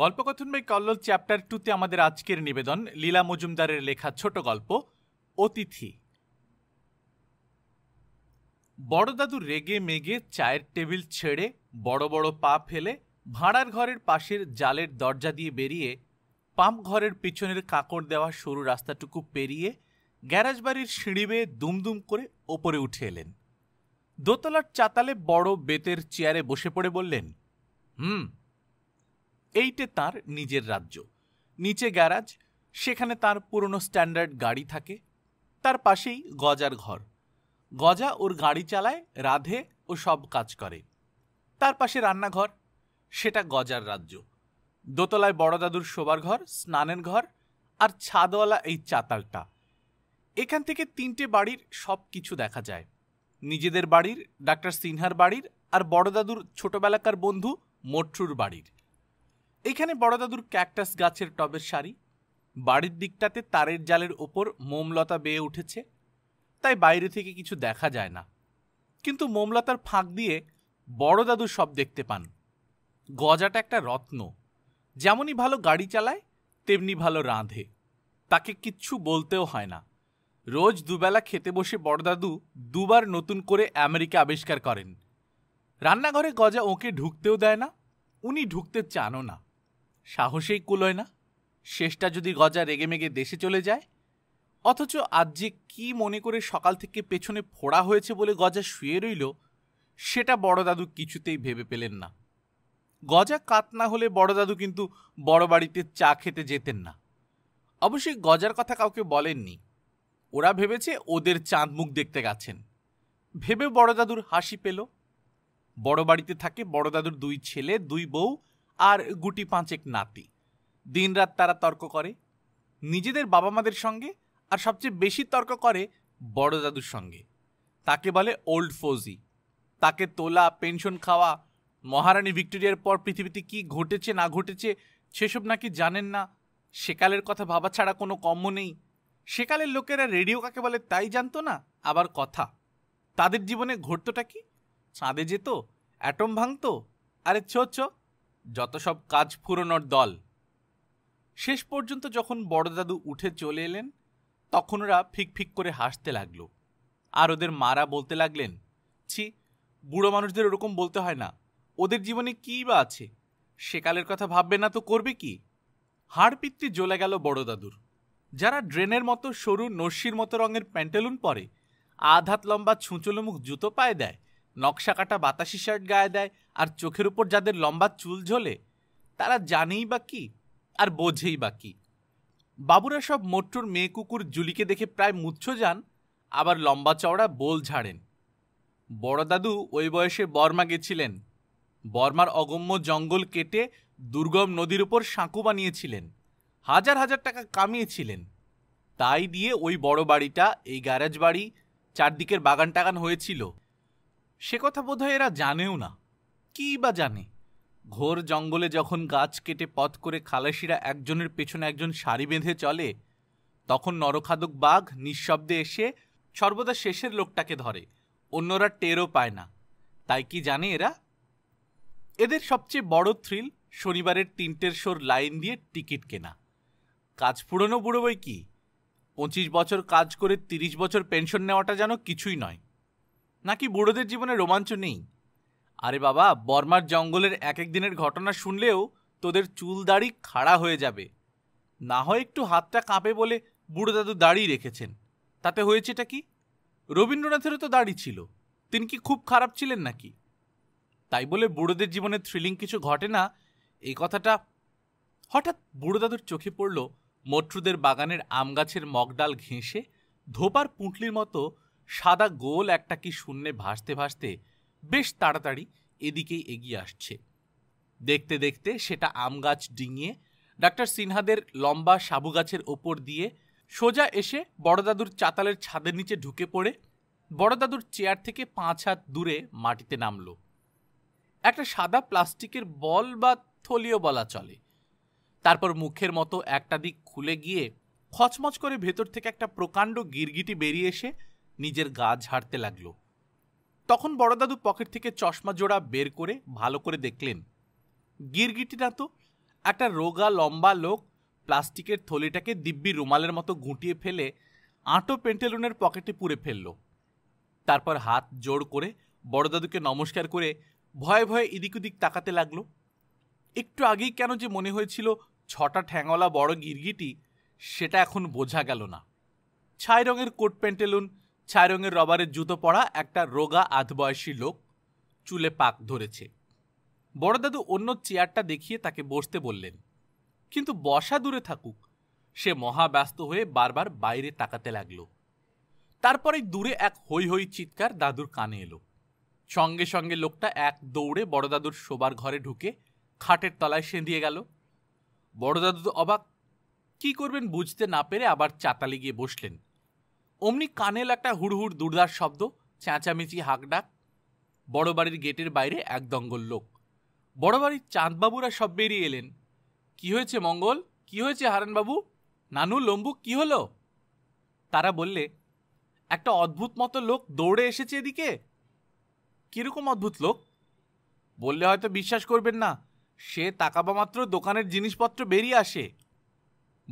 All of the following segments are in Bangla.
গল্পকথন বাই কল্লোল চ্যাপ্টার টুতে আমাদের আজকের নিবেদন লীলা মজুমদারের লেখা ছোট গল্প অতিথি বড়দাদু রেগে মেগে চায়ের টেবিল ছেড়ে বড় বড় পা ফেলে ভাঁড়ার ঘরের পাশের জালের দরজা দিয়ে বেরিয়ে পাম্প ঘরের পিছনের কাঁকড় দেওয়া সরু রাস্তাটুকু পেরিয়ে গ্যারাজ বাড়ির সিঁড়ি বেয়ে দুমদুম করে ওপরে উঠে এলেন দোতলার চাতালে বড় বেতের চেয়ারে বসে পড়ে বললেন হুম এইটে তার নিজের রাজ্য নিচে গ্যারাজ সেখানে তার পুরনো স্ট্যান্ডার্ড গাড়ি থাকে তার পাশেই গজার ঘর গজা ওর গাড়ি চালায় রাধে ও সব কাজ করে তার পাশে রান্নাঘর সেটা গজার রাজ্য দোতলায় বড়দাদুর শোবার ঘর স্নানের ঘর আর ছাদওয়ালা এই চাতালটা এখান থেকে তিনটে বাড়ির সব কিছু দেখা যায় নিজেদের বাড়ির ডাক্তার সিনহার বাড়ির আর বড়দাদুর ছোটবেলাকার বন্ধু মট্রুর বাড়ির এখানে বড়দাদুর ক্যাকটাস গাছের টবের শাড়ি বাড়ির দিকটাতে তারের জালের ওপর মোমলতা বেয়ে উঠেছে তাই বাইরে থেকে কিছু দেখা যায় না কিন্তু মোমলতার ফাঁক দিয়ে বড়দাদু সব দেখতে পান গজাটা একটা রত্ন যেমনই ভালো গাড়ি চালায় তেমনি ভালো রাঁধে তাকে কিচ্ছু বলতেও হয় না রোজ দুবেলা খেতে বসে বড়দাদু দুবার নতুন করে আমেরিকা আবিষ্কার করেন রান্নাঘরে গজা ওকে ঢুকতেও দেয় না উনি ঢুকতে চানও না সাহসেই কুলোয় না শেষটা যদি গজা রেগেমেগে দেশে চলে যায় অথচ আজ যে কী মনে করে সকাল থেকে পেছনে ফোড়া হয়েছে বলে গজা শুয়ে রইল সেটা বড়দাদু কিছুতেই ভেবে পেলেন না গজা কাত না হলে বড়দাদু কিন্তু বড় বাড়িতে চা খেতে যেতেন না অবশ্যই গজার কথা কাউকে বলেননি ওরা ভেবেছে ওদের চাঁদ মুখ দেখতে গেছেন ভেবে বড়দাদুর হাসি পেল বড় বাড়িতে থাকে বড়দাদুর দুই ছেলে দুই বউ আর গুটি পাঁচেক নাতি দিনরাত তারা তর্ক করে নিজেদের বাবা মাদের সঙ্গে আর সবচেয়ে বেশি তর্ক করে বড় দাদুর সঙ্গে তাকে বলে ওল্ড ফৌজি তাকে তোলা পেনশন খাওয়া মহারানী ভিক্টোরিয়ার পর পৃথিবীতে কি ঘটেছে না ঘটেছে সেসব নাকি জানেন না সেকালের কথা ভাবা ছাড়া কোনো কম্য নেই সেকালের লোকেরা রেডিও কাকে বলে তাই জানতো না আবার কথা তাদের জীবনে ঘটতোটা কি চাঁদে যেত অ্যাটম ভাঙতো আরে ছো ছো যত সব কাজ ফুরোনোর দল শেষ পর্যন্ত যখন বড়দাদু উঠে চলে এলেন তখন ওরা ফিক করে হাসতে লাগলো আর ওদের মারা বলতে লাগলেন ছি বুড়ো মানুষদের ওরকম বলতে হয় না ওদের জীবনে কী বা আছে সেকালের কথা ভাববে না তো করবে কি হাড় জ্বলে গেল বড়দাদুর যারা ড্রেনের মতো সরু নস্যির মতো রঙের প্যান্টেলুন পরে আধাত লম্বা ছুঁচলো মুখ জুতো পায়ে দেয় নকশা কাটা বাতাসি শার্ট গায়ে দেয় আর চোখের উপর যাদের লম্বা চুল ঝোলে তারা জানেই বা কি আর বোঝেই বা কি বাবুরা সব মোট্টুর মেয়ে কুকুর জুলিকে দেখে প্রায় মুচ্ছ যান আবার লম্বা চওড়া বোল ঝাড়েন বড় দাদু ওই বয়সে বর্মা গেছিলেন বর্মার অগম্য জঙ্গল কেটে দুর্গম নদীর উপর সাঁকু বানিয়েছিলেন হাজার হাজার টাকা কামিয়েছিলেন তাই দিয়ে ওই বড় বাড়িটা এই গ্যারাজ বাড়ি চারদিকের বাগান টাগান হয়েছিল সে কথা বোধহয় এরা জানেও না কী বা জানে ঘোর জঙ্গলে যখন গাছ কেটে পথ করে খালাসিরা একজনের পেছনে একজন সারি বেঁধে চলে তখন নরখাদক বাঘ নিঃশব্দে এসে সর্বদা শেষের লোকটাকে ধরে অন্যরা টেরও পায় না তাই কি জানে এরা এদের সবচেয়ে বড় থ্রিল শনিবারের তিনটের শোর লাইন দিয়ে টিকিট কেনা কাজ পুরনো বুড়ো বই কি পঁচিশ বছর কাজ করে তিরিশ বছর পেনশন নেওয়াটা যেন কিছুই নয় নাকি বুড়োদের জীবনে রোমাঞ্চ নেই আরে বাবা বর্মার জঙ্গলের এক এক দিনের ঘটনা শুনলেও তোদের চুল দাড়ি খাড়া হয়ে যাবে না হয় একটু হাতটা কাঁপে বলে বুড়ো দাদু দাড়ি রেখেছেন তাতে হয়েছেটা কি রবীন্দ্রনাথেরও তো দাড়ি ছিল তিনি কি খুব খারাপ ছিলেন নাকি তাই বলে বুড়োদের জীবনে থ্রিলিং কিছু ঘটে না এই কথাটা হঠাৎ বুড়োদাদুর চোখে পড়ল মট্রুদের বাগানের আম গাছের মগডাল ঘেঁষে ধোপার পুঁটলির মতো সাদা গোল একটা কি শূন্যে ভাসতে ভাসতে বেশ তাড়াতাড়ি এদিকেই এগিয়ে আসছে দেখতে দেখতে সেটা আম গাছ ডিঙিয়ে ডাক্তার সিনহাদের লম্বা সাবু গাছের ওপর দিয়ে সোজা এসে বড়দাদুর চাতালের ছাদের নিচে ঢুকে পড়ে বড়দাদুর চেয়ার থেকে পাঁচ হাত দূরে মাটিতে নামলো একটা সাদা প্লাস্টিকের বল বা থলিও বলা চলে তারপর মুখের মতো একটা দিক খুলে গিয়ে খচমচ করে ভেতর থেকে একটা প্রকাণ্ড গিরগিটি বেরিয়ে এসে নিজের গা ঝাড়তে লাগলো তখন বড়দাদু পকেট থেকে চশমা জোড়া বের করে ভালো করে দেখলেন গিরগিটিটা তো একটা রোগা লম্বা লোক প্লাস্টিকের থলিটাকে দিব্যি রুমালের মতো গুঁটিয়ে ফেলে আঁটো পেন্টেলুনের পকেটে পুরে ফেলল তারপর হাত জোর করে বড়দাদুকে নমস্কার করে ভয়ে ভয়ে এদিক ওদিক তাকাতে লাগলো একটু আগেই কেন যে মনে হয়েছিল ছটা ঠ্যাঙলা বড় গিরগিটি সেটা এখন বোঝা গেল না ছাই রঙের কোট প্যান্টেলুন ছাই রঙের রবারের জুতো পরা একটা রোগা আধবয়সী লোক চুলে পাক ধরেছে বড়দাদু অন্য চেয়ারটা দেখিয়ে তাকে বসতে বললেন কিন্তু বসা দূরে থাকুক সে মহাব্যস্ত হয়ে বারবার বাইরে তাকাতে লাগল তারপরে দূরে এক হৈ হৈ চিৎকার দাদুর কানে এলো সঙ্গে সঙ্গে লোকটা এক দৌড়ে বড়দাদুর শোবার ঘরে ঢুকে খাটের তলায় সেঁধিয়ে গেল বড়দাদু অবাক কি করবেন বুঝতে না পেরে আবার চাতালে গিয়ে বসলেন অমনি কানেল একটা হুড়হুড় দুর্দার শব্দ চেঁচামেচি হাঁকডাক বড় বাড়ির গেটের বাইরে এক দঙ্গল লোক বড় বাড়ির চাঁদবাবুরা সব বেরিয়ে এলেন কি হয়েছে মঙ্গল কি হয়েছে হারানবাবু নানু লম্বু কি হলো তারা বললে একটা অদ্ভুত মতো লোক দৌড়ে এসেছে এদিকে কীরকম অদ্ভুত লোক বললে হয়তো বিশ্বাস করবেন না সে তাকাবা মাত্র দোকানের জিনিসপত্র বেরিয়ে আসে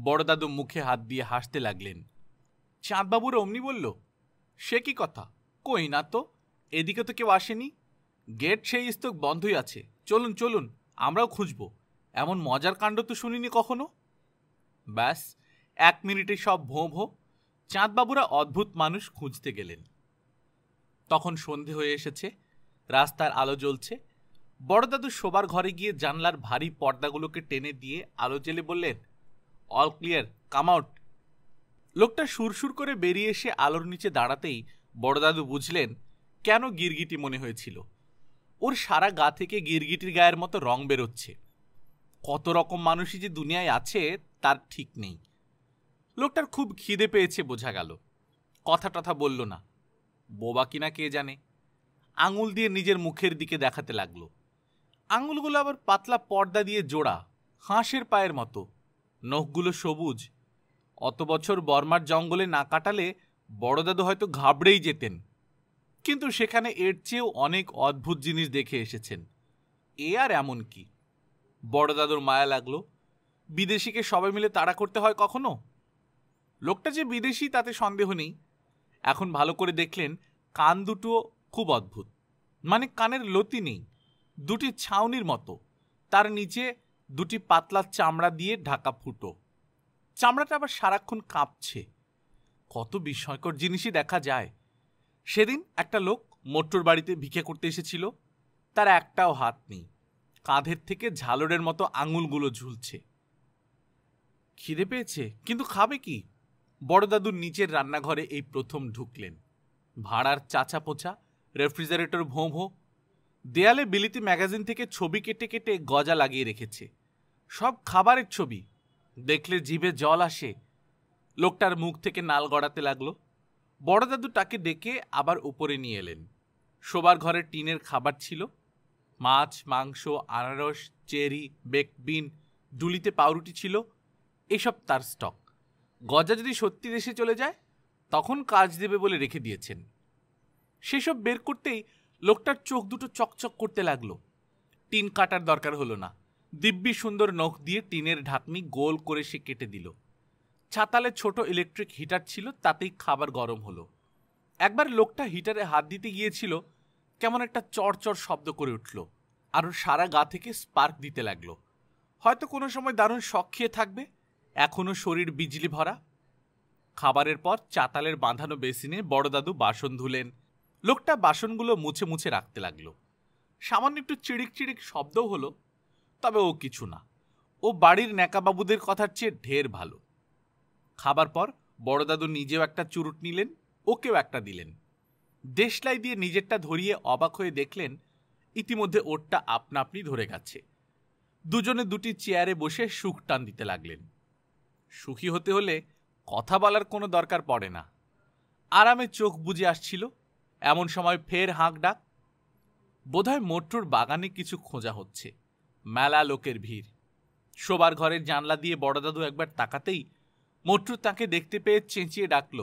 বড়দাদু মুখে হাত দিয়ে হাসতে লাগলেন চাঁদবাবুর অমনি বলল সে কি কথা কই না তো এদিকে তো কেউ আসেনি গেট সেই স্তক বন্ধই আছে চলুন চলুন আমরাও খুঁজব এমন মজার কাণ্ড তো শুনিনি কখনো ব্যাস এক মিনিটে সব ভোঁ ভোঁ চাঁদবাবুরা অদ্ভুত মানুষ খুঁজতে গেলেন তখন সন্ধে হয়ে এসেছে রাস্তার আলো জ্বলছে বড়দাদু শোবার ঘরে গিয়ে জানলার ভারী পর্দাগুলোকে টেনে দিয়ে আলো জেলে বললেন অল ক্লিয়ার কাম আউট লোকটা সুরসুর করে বেরিয়ে এসে আলোর নিচে দাঁড়াতেই বড়দাদু বুঝলেন কেন গিরগিটি মনে হয়েছিল ওর সারা গা থেকে গিরগিটির গায়ের মতো রং বেরোচ্ছে কত রকম মানুষই যে দুনিয়ায় আছে তার ঠিক নেই লোকটার খুব খিদে পেয়েছে বোঝা গেল কথা টথা বলল না বোবা কিনা কে জানে আঙুল দিয়ে নিজের মুখের দিকে দেখাতে লাগল আঙুলগুলো আবার পাতলা পর্দা দিয়ে জোড়া হাঁসের পায়ের মতো নখগুলো সবুজ অত বছর বর্মার জঙ্গলে না কাটালে বড়দাদু হয়তো ঘাবড়েই যেতেন কিন্তু সেখানে এর চেয়েও অনেক অদ্ভুত জিনিস দেখে এসেছেন এ আর এমন কি বড়দাদুর মায়া লাগলো বিদেশিকে সবাই মিলে তাড়া করতে হয় কখনো লোকটা যে বিদেশি তাতে সন্দেহ নেই এখন ভালো করে দেখলেন কান দুটো খুব অদ্ভুত মানে কানের লতি নেই দুটি ছাউনির মতো তার নিচে দুটি পাতলা চামড়া দিয়ে ঢাকা ফুটো চামড়াটা আবার সারাক্ষণ কাঁপছে কত বিস্ময়কর জিনিসই দেখা যায় সেদিন একটা লোক মোটর বাড়িতে ভিক্ষে করতে এসেছিল তার একটাও হাত নেই কাঁধের থেকে ঝালরের মতো আঙুলগুলো ঝুলছে খিদে পেয়েছে কিন্তু খাবে কি বড়দাদু নিচের রান্নাঘরে এই প্রথম ঢুকলেন ভাড়ার চাচা পোচা রেফ্রিজারেটর ভোঁ ভোঁ দেয়ালে বিলিতি ম্যাগাজিন থেকে ছবি কেটে কেটে গজা লাগিয়ে রেখেছে সব খাবারের ছবি দেখলে জিভে জল আসে লোকটার মুখ থেকে নাল গড়াতে লাগলো বড় দাদু তাকে ডেকে আবার উপরে নিয়ে এলেন শোবার ঘরে টিনের খাবার ছিল মাছ মাংস আনারস চেরি বেকবিন ডুলিতে পাউরুটি ছিল এসব তার স্টক গজা যদি সত্যি দেশে চলে যায় তখন কাজ দেবে বলে রেখে দিয়েছেন সেসব বের করতেই লোকটার চোখ দুটো চকচক করতে লাগলো টিন কাটার দরকার হলো না দিব্যি সুন্দর নখ দিয়ে টিনের ঢাকনি গোল করে সে কেটে দিল ছাতালে ছোট ইলেকট্রিক হিটার ছিল তাতেই খাবার গরম হলো একবার লোকটা হিটারে হাত দিতে গিয়েছিল কেমন একটা চড়চড় শব্দ করে উঠল আর সারা গা থেকে স্পার্ক দিতে লাগলো হয়তো কোনো সময় দারুণ শখ খেয়ে থাকবে এখনও শরীর বিজলি ভরা খাবারের পর চাতালের বাঁধানো বেসিনে বড়দাদু বাসন ধুলেন লোকটা বাসনগুলো মুছে মুছে রাখতে লাগলো সামান্য একটু চিড়িক চিড়িক শব্দও হলো তবে ও কিছু না ও বাড়ির ন্যাকাবাবুদের কথার চেয়ে ঢের ভালো খাবার পর বড়দাদু নিজেও একটা চুরুট নিলেন ওকেও একটা দিলেন দেশলাই দিয়ে নিজেরটা ধরিয়ে অবাক হয়ে দেখলেন ইতিমধ্যে ওরটা আপনা আপনি ধরে গেছে দুজনে দুটি চেয়ারে বসে সুখ টান দিতে লাগলেন সুখী হতে হলে কথা বলার কোনো দরকার পড়ে না আরামে চোখ বুঝে আসছিল এমন সময় ফের হাঁক ডাক বোধহয় মোট্টুর বাগানে কিছু খোঁজা হচ্ছে মেলা লোকের ভিড় শোবার ঘরের জানলা দিয়ে বড়দাদু একবার তাকাতেই মট্টু তাকে দেখতে পেয়ে চেঁচিয়ে ডাকল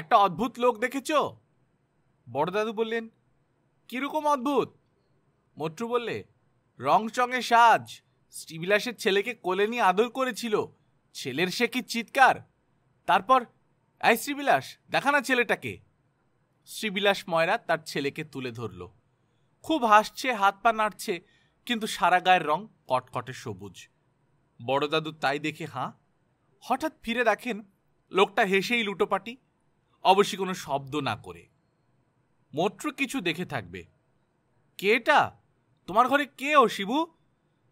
একটা অদ্ভুত লোক দেখেছ বড়দাদু বললেন কিরকম অদ্ভুত মট্টু বললে রংচঙে সাজ শ্রীবিলাসের ছেলেকে কোলে নিয়ে আদর করেছিল ছেলের সে কি চিৎকার তারপর আই শ্রীবিলাস দেখা না ছেলেটাকে শ্রীবিলাস ময়রা তার ছেলেকে তুলে ধরল খুব হাসছে হাত পা নাড়ছে কিন্তু সারা গায়ের রং কটকটে সবুজ বড়দাদু তাই দেখে হাঁ হঠাৎ ফিরে দেখেন লোকটা হেসেই লুটোপাটি অবশ্যই কোনো শব্দ না করে মোট্র কিছু দেখে থাকবে কেটা তোমার ঘরে কে ও শিবু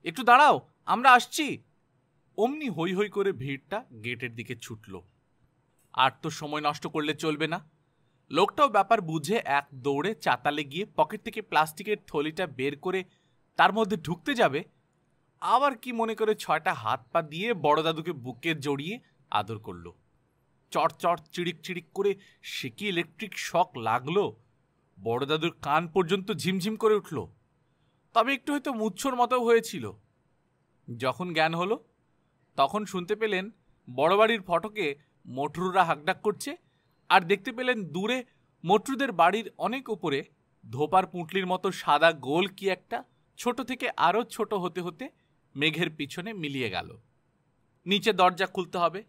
একটু দাঁড়াও আমরা আসছি অমনি হই হই করে ভিড়টা গেটের দিকে ছুটল আর তো সময় নষ্ট করলে চলবে না লোকটাও ব্যাপার বুঝে এক দৌড়ে চাতালে গিয়ে পকেট থেকে প্লাস্টিকের থলিটা বের করে তার মধ্যে ঢুকতে যাবে আবার কি মনে করে ছয়টা হাত পা দিয়ে বড় দাদুকে বুকে জড়িয়ে আদর করলো চট চট চিড়িক চিড়িক করে সে কি ইলেকট্রিক শক লাগলো বড় দাদুর কান পর্যন্ত ঝিমঝিম করে উঠল তবে একটু হয়তো মুচ্ছর মতো হয়েছিল যখন জ্ঞান হলো তখন শুনতে পেলেন বড় বাড়ির ফটকে মটরুরা হাকডাক করছে আর দেখতে পেলেন দূরে মটরুদের বাড়ির অনেক উপরে ধোপার পুঁটলির মতো সাদা গোল কি একটা ছোট থেকে আরও ছোট হতে হতে মেঘের পিছনে মিলিয়ে গেল নিচে দরজা খুলতে হবে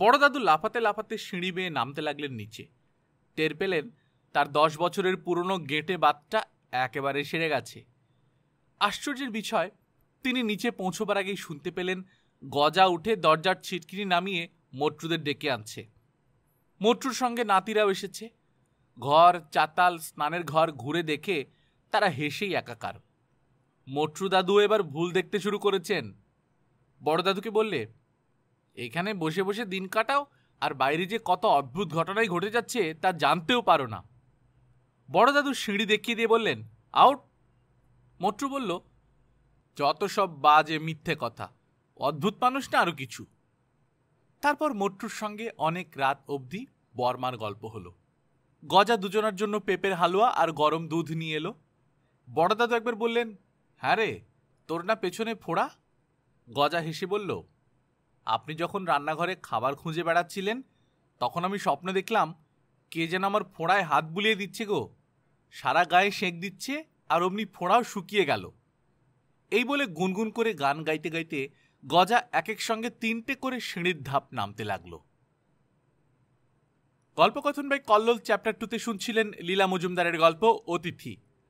বড় দাদু লাফাতে লাফাতে সিঁড়ি বেয়ে নামতে লাগলেন নিচে টের পেলেন তার দশ বছরের পুরনো গেটে বাতটা একেবারে সেরে গেছে আশ্চর্যের বিষয় তিনি নিচে পৌঁছবার আগেই শুনতে পেলেন গজা উঠে দরজার ছিটকিনি নামিয়ে মটরুদের ডেকে আনছে মটরুর সঙ্গে নাতিরাও এসেছে ঘর চাতাল স্নানের ঘর ঘুরে দেখে তারা হেসেই একাকার মটরু দাদু এবার ভুল দেখতে শুরু করেছেন বড় দাদুকে বললে এখানে বসে বসে দিন কাটাও আর বাইরে যে কত অদ্ভুত ঘটনাই ঘটে যাচ্ছে তা জানতেও পারো না বড় দাদু সিঁড়ি দেখিয়ে দিয়ে বললেন আউট মটরু বলল যত সব বাজে মিথ্যে কথা অদ্ভুত মানুষ না আরও কিছু তারপর মট্টুর সঙ্গে অনেক রাত অবধি বর্মার গল্প হলো গজা দুজনার জন্য পেঁপের হালুয়া আর গরম দুধ নিয়ে এলো বড়দাদু একবার বললেন হ্যাঁ রে তোর না পেছনে ফোড়া গজা হেসে বলল আপনি যখন রান্নাঘরে খাবার খুঁজে বেড়াচ্ছিলেন তখন আমি স্বপ্ন দেখলাম কে যেন আমার ফোঁড়ায় হাত বুলিয়ে দিচ্ছে গো সারা গায়ে সেঁক দিচ্ছে আর অমনি ফোঁড়াও শুকিয়ে গেল এই বলে গুনগুন করে গান গাইতে গাইতে গজা এক এক সঙ্গে তিনটে করে সিঁড়ির ধাপ নামতে লাগলো গল্পকথন ভাই কল্লোল চ্যাপ্টার টুতে শুনছিলেন লীলা মজুমদারের গল্প অতিথি